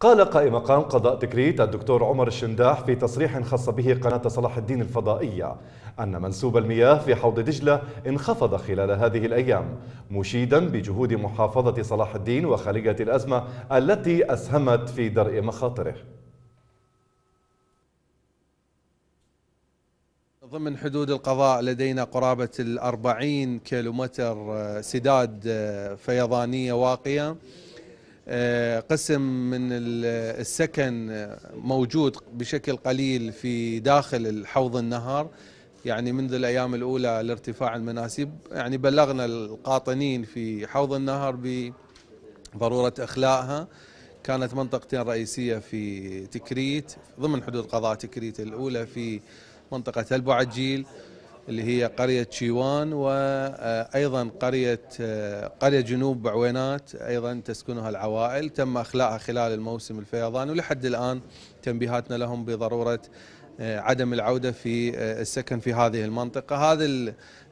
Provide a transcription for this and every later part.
قال قائم مقام قضاء تكريت الدكتور عمر الشنداح في تصريح خص به قناة صلاح الدين الفضائية أن منسوب المياه في حوض دجلة انخفض خلال هذه الأيام مشيدا بجهود محافظة صلاح الدين وخالية الأزمة التي أسهمت في درء مخاطره ضمن حدود القضاء لدينا قرابة الأربعين كيلومتر سداد فيضانية واقية آه، قسم من السكن موجود بشكل قليل في داخل حوض النهر يعني منذ الأيام الأولى لارتفاع المناسيب يعني بلغنا القاطنين في حوض النهر بضرورة إخلائها كانت منطقتين رئيسية في تكريت ضمن حدود قضاء تكريت الأولى في منطقة البعجيل اللي هي قرية شيوان وأيضا قرية قرية جنوب بعوينات أيضا تسكنها العوائل تم أخلاءها خلال الموسم الفيضان ولحد الآن تنبيهاتنا لهم بضرورة آه، عدم العودة في آه، السكن في هذه المنطقة هذا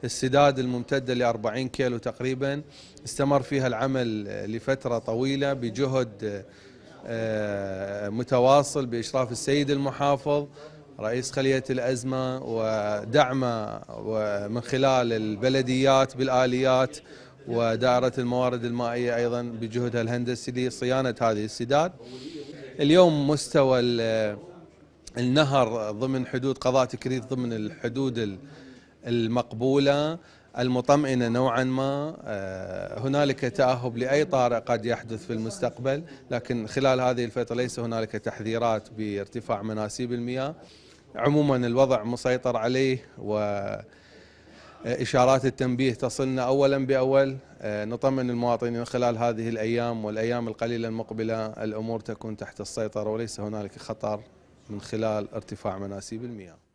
السداد الممتدة لأربعين 40 كيلو تقريبا استمر فيها العمل لفترة طويلة بجهد آه، متواصل بإشراف السيد المحافظ رئيس خلية الأزمة ودعمه من خلال البلديات بالآليات ودائرة الموارد المائية أيضا بجهدها الهندسي لصيانة هذه السداد اليوم مستوى النهر ضمن حدود قضاء تكريت ضمن الحدود المقبولة المطمئنة نوعا ما آه، هنالك تأهب لأي طارئ قد يحدث في المستقبل لكن خلال هذه الفترة ليس هنالك تحذيرات بارتفاع مناسيب المياه عموما الوضع مسيطر عليه و إشارات التنبيه تصلنا أولا بأول آه، نطمن المواطنين خلال هذه الأيام والأيام القليلة المقبلة الأمور تكون تحت السيطرة وليس هنالك خطر من خلال ارتفاع مناسيب المياه